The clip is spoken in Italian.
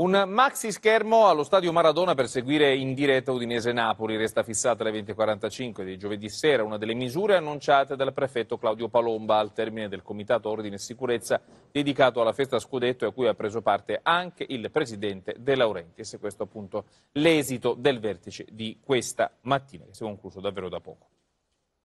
Un maxi schermo allo stadio Maradona per seguire in diretta Udinese Napoli. Resta fissata alle 20.45 di giovedì sera una delle misure annunciate dal prefetto Claudio Palomba al termine del Comitato Ordine e Sicurezza dedicato alla festa Scudetto e a cui ha preso parte anche il presidente De Laurentiis. E questo appunto l'esito del vertice di questa mattina che si è concluso davvero da poco.